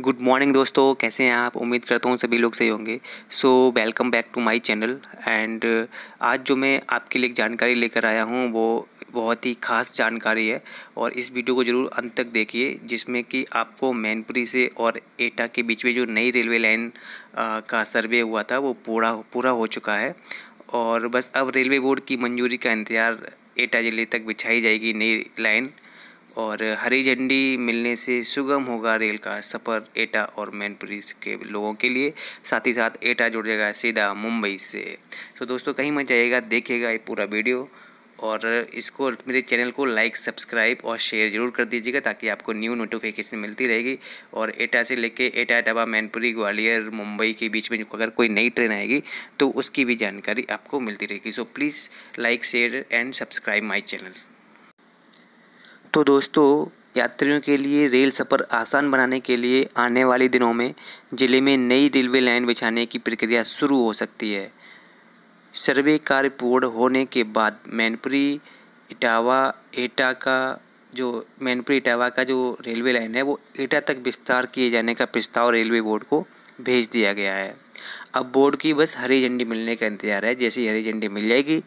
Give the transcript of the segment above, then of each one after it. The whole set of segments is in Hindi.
गुड मॉर्निंग दोस्तों कैसे हैं आप उम्मीद करता हूँ सभी लोग सही होंगे so welcome back to my channel and आज जो मैं आपके लिए जानकारी लेकर आया हूँ वो बहुत ही खास जानकारी है और इस वीडियो को ज़रूर अंत तक देखिए जिसमें कि आपको मैनपुरी से और एटा के बीच में जो नई रेलवे लाइन uh, का सर्वे हुआ था वो पूरा पूरा हो चुका है और बस अब रेलवे बोर्ड की मंजूरी का इंतज़ार एटा जिले तक बिछाई जाएगी नई लाइन और हरी झंडी मिलने से सुगम होगा रेल का सफ़र एटा और मैनपुरी के लोगों के लिए साथ ही साथ एटा जुड़ जाएगा सीधा मुंबई से तो दोस्तों कहीं मत जाइएगा देखिएगा ये पूरा वीडियो और इसको मेरे चैनल को लाइक सब्सक्राइब और शेयर ज़रूर कर दीजिएगा ताकि आपको न्यू नोटिफिकेशन मिलती रहेगी और एटा से लेके एटा डबा मैनपुरी ग्वालियर मुंबई के बीच में अगर कोई नई ट्रेन आएगी तो उसकी भी जानकारी आपको मिलती रहेगी so please like share and subscribe my channel तो दोस्तों यात्रियों के लिए रेल सफ़र आसान बनाने के लिए आने वाले दिनों में ज़िले में नई रेलवे लाइन बिछाने की प्रक्रिया शुरू हो सकती है सर्वे कार्य पूर्ण होने के बाद मैनपुरी इटावा एटा का जो मैनपुरी इटावा का जो रेलवे लाइन है वो एटा तक विस्तार किए जाने का प्रस्ताव रेलवे बोर्ड को भेज दिया गया है अब बोर्ड की बस हरी झंडी मिलने का इंतज़ार है जैसे ही हरी झंडी मिल जाएगी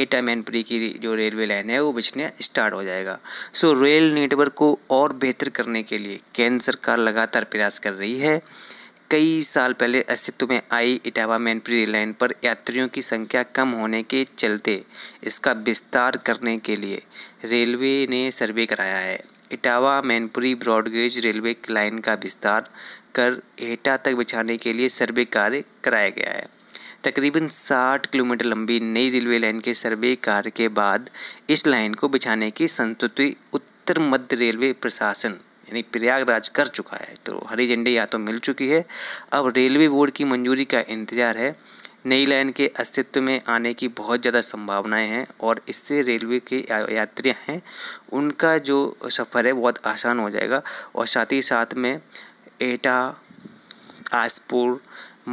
एटा मैनपुरी की जो रेलवे लाइन है वो बिछने स्टार्ट हो जाएगा सो रेल नेटवर्क को और बेहतर करने के लिए केंद्र सरकार लगातार प्रयास कर रही है कई साल पहले अस्तित्व में आई इटावा मैनपुरी लाइन पर यात्रियों की संख्या कम होने के चलते इसका विस्तार करने के लिए रेलवे ने सर्वे कराया है Etawah Mainpuri broad gauge railway line का विस्तार कर एटा तक बिछाने के लिए सर्वे कार्य कराया गया है तकरीबन 60 किलोमीटर लंबी नई रेलवे लाइन के सर्वे कार्य के बाद इस लाइन को बिछाने की संस्तुति उत्तर मध्य रेलवे प्रशासन यानी प्रयागराज कर चुका है तो हरी झंडी या तो मिल चुकी है अब रेलवे बोर्ड की मंजूरी का इंतज़ार है नई लाइन के अस्तित्व में आने की बहुत ज़्यादा संभावनाएं हैं और इससे रेलवे के यात्री हैं उनका जो सफ़र है बहुत आसान हो जाएगा और साथ ही साथ में एटा आसपुर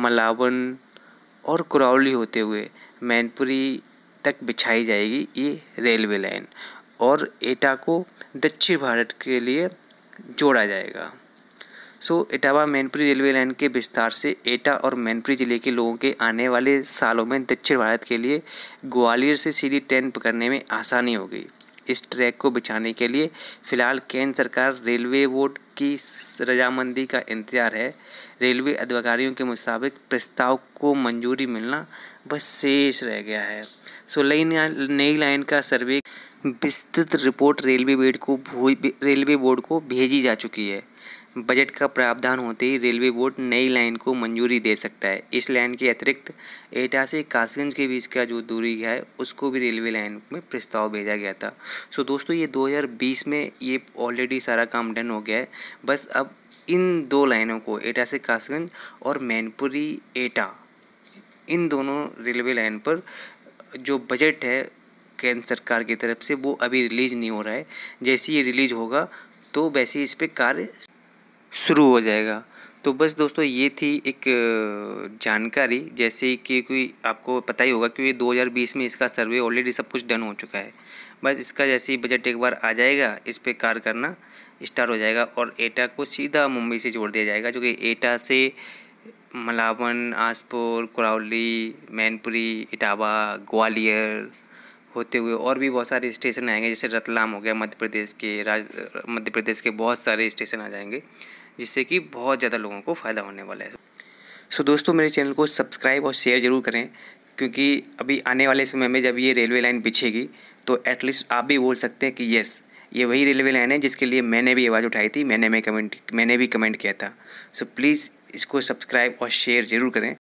मलावन और कुरौली होते हुए मैनपुरी तक बिछाई जाएगी ये रेलवे लाइन और एटा को दक्षिण भारत के लिए जोड़ा जाएगा so so, Etawah Mainpuri railway line के विस्तार से एटा और मैनपुरी ज़िले के लोगों के आने वाले सालों में दक्षिण भारत के लिए ग्वालियर से सीधी ट्रेन पकड़ने में आसानी होगी इस ट्रैक को बिछाने के लिए फिलहाल केंद्र सरकार रेलवे बोर्ड की रजामंदी का इंतजार है रेलवे अधिकारियों के मुताबिक प्रस्ताव को मंजूरी मिलना बस शेष रह गया है सोलह नई लाइन का सर्वे विस्तृत रिपोर्ट रेलवे बोर्ड को रेलवे बोर्ड को भेजी जा चुकी है बजट का प्रावधान होते ही रेलवे बोर्ड नई लाइन को मंजूरी दे सकता है इस लाइन के अतिरिक्त एटा से कासगंज के बीच का जो दूरी है उसको भी रेलवे लाइन में प्रस्ताव भेजा गया था सो दोस्तों ये 2020 में ये ऑलरेडी सारा काम डन हो गया है बस अब इन दो लाइनों को एटा से कासगंज और मैनपुरी एटा इन दोनों रेलवे लाइन पर जो बजट है केंद्र सरकार की तरफ से वो अभी रिलीज़ नहीं हो रहा है जैसे ही रिलीज होगा तो वैसे ही इस पर कार्य शुरू हो जाएगा तो बस दोस्तों ये थी एक जानकारी जैसे कि कोई आपको पता ही होगा क्योंकि 2020 में इसका सर्वे ऑलरेडी सब कुछ डन हो चुका है बस इसका जैसे ही बजट एक बार आ जाएगा इस पर कार्य करना स्टार्ट हो जाएगा और एटा को सीधा मुंबई से जोड़ दिया जाएगा जो कि एटा से मलावन आसपुर कुरावली मैनपुरी इटावा ग्वालियर होते हुए और भी बहुत सारे स्टेशन आएंगे जैसे रतलाम हो गया मध्य प्रदेश के राज मध्य प्रदेश के बहुत सारे स्टेशन आ जाएंगे जिससे कि बहुत ज़्यादा लोगों को फ़ायदा होने वाला है सो so, दोस्तों मेरे चैनल को सब्सक्राइब और शेयर ज़रूर करें क्योंकि अभी आने वाले समय में जब ये रेलवे लाइन बिछेगी तो एटलीस्ट आप भी बोल सकते हैं कि येस ये वही रेलवे लाइन है जिसके लिए मैंने भी आवाज़ उठाई थी मैंने मैं कमेंट मैंने भी कमेंट किया था सो प्लीज़ इसको सब्सक्राइब और शेयर ज़रूर करें